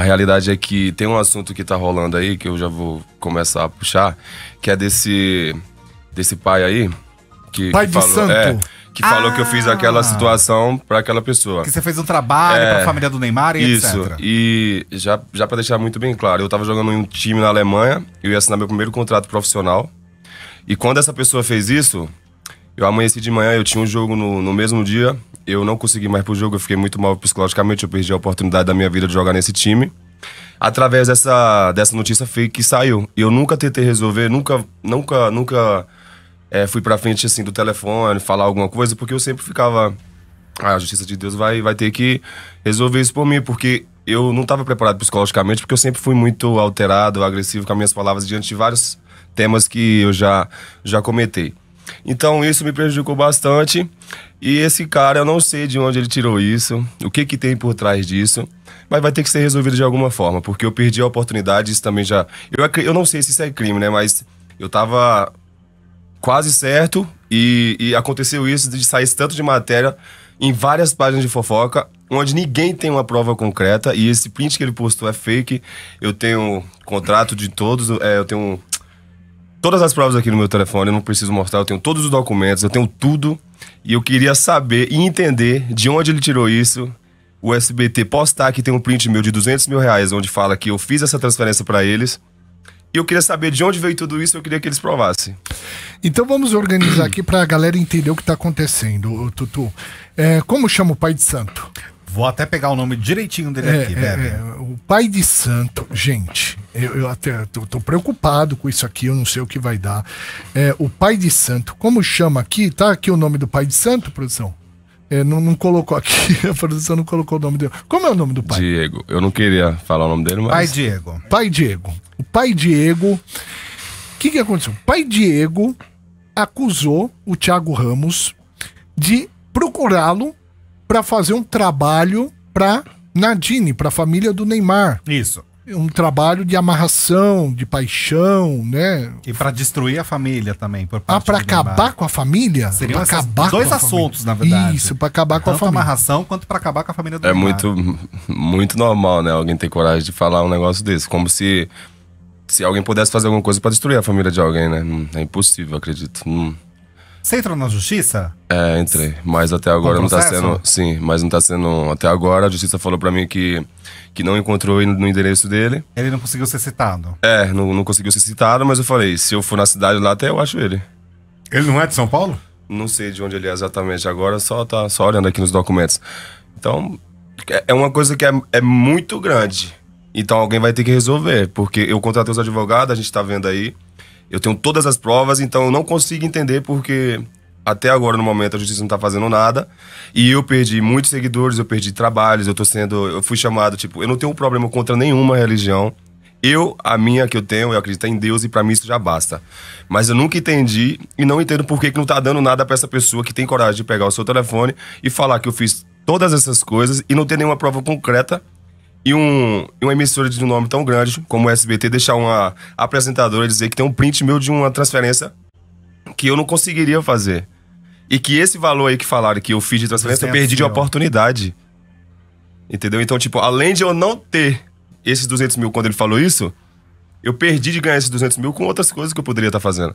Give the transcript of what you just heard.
A realidade é que tem um assunto que tá rolando aí, que eu já vou começar a puxar, que é desse, desse pai aí. Que, pai que de falou, é, santo. É, que ah, falou que eu fiz aquela ah. situação para aquela pessoa. Que você fez um trabalho é, para a família do Neymar e isso, etc. E já, já para deixar muito bem claro, eu tava jogando em um time na Alemanha, eu ia assinar meu primeiro contrato profissional. E quando essa pessoa fez isso, eu amanheci de manhã, eu tinha um jogo no, no mesmo dia, eu não consegui mais pro jogo, eu fiquei muito mal psicologicamente, eu perdi a oportunidade da minha vida de jogar nesse time. Através dessa, dessa notícia fake que saiu. Eu nunca tentei resolver, nunca, nunca, nunca é, fui pra frente assim do telefone, falar alguma coisa, porque eu sempre ficava. Ah, a justiça de Deus vai, vai ter que resolver isso por mim, porque eu não estava preparado psicologicamente, porque eu sempre fui muito alterado, agressivo com as minhas palavras diante de vários temas que eu já, já comentei. Então isso me prejudicou bastante. E esse cara, eu não sei de onde ele tirou isso, o que que tem por trás disso, mas vai ter que ser resolvido de alguma forma, porque eu perdi a oportunidade, isso também já. Eu, eu não sei se isso é crime, né? Mas eu tava quase certo e, e aconteceu isso de sair tanto de matéria em várias páginas de fofoca, onde ninguém tem uma prova concreta e esse print que ele postou é fake. Eu tenho contrato de todos, é, eu tenho todas as provas aqui no meu telefone, eu não preciso mostrar, eu tenho todos os documentos, eu tenho tudo. E eu queria saber e entender de onde ele tirou isso. O SBT postar que tem um print meu de 200 mil reais, onde fala que eu fiz essa transferência para eles. E eu queria saber de onde veio tudo isso, eu queria que eles provassem. Então vamos organizar aqui para a galera entender o que está acontecendo, Tutu. É, como chama o pai de santo? Vou até pegar o nome direitinho dele é, aqui, é, é, o pai de santo, gente eu, eu até estou preocupado com isso aqui, eu não sei o que vai dar. É, o pai de santo, como chama aqui? Tá aqui o nome do pai de santo, produção? É, não, não, colocou aqui, a produção não colocou o nome dele. Como é o nome do pai? Diego. Eu não queria falar o nome dele, mas. Pai Diego. Pai Diego. O pai Diego. O que, que aconteceu? O pai Diego acusou o Thiago Ramos de procurá-lo para fazer um trabalho para Nadine, para a família do Neymar. Isso um trabalho de amarração, de paixão, né? E para destruir a família também. Por ah, parte ah, para acabar com a família? Seriam acabar dois assuntos, na verdade. Isso, para acabar Tanto com a família. amarração quanto para acabar com a família do É Neymar. muito, muito normal, né? Alguém ter coragem de falar um negócio desse. Como se, se alguém pudesse fazer alguma coisa para destruir a família de alguém, né? Hum, é impossível, acredito. Hum. Você entrou na justiça? É, entrei. Mas até agora não está tá sendo. Sim, mas não tá sendo. Até agora a justiça falou pra mim que, que não encontrou no endereço dele. Ele não conseguiu ser citado. É, não, não conseguiu ser citado, mas eu falei, se eu for na cidade lá, até eu acho ele. Ele não é de São Paulo? Não sei de onde ele é exatamente agora, só tá só olhando aqui nos documentos. Então, é, é uma coisa que é, é muito grande. Então alguém vai ter que resolver, porque eu contratei os advogados, a gente tá vendo aí. Eu tenho todas as provas, então eu não consigo entender porque até agora, no momento, a justiça não tá fazendo nada. E eu perdi muitos seguidores, eu perdi trabalhos, eu tô sendo. Eu fui chamado, tipo, eu não tenho um problema contra nenhuma religião. Eu, a minha que eu tenho, eu acredito em Deus e para mim isso já basta. Mas eu nunca entendi e não entendo por que, que não tá dando nada para essa pessoa que tem coragem de pegar o seu telefone e falar que eu fiz todas essas coisas e não ter nenhuma prova concreta e um, uma emissora de um nome tão grande como o SBT deixar uma apresentadora dizer que tem um print meu de uma transferência que eu não conseguiria fazer. E que esse valor aí que falaram que eu fiz de transferência, eu perdi de assim, oportunidade. Entendeu? Então, tipo, além de eu não ter esses 200 mil quando ele falou isso, eu perdi de ganhar esses 200 mil com outras coisas que eu poderia estar tá fazendo.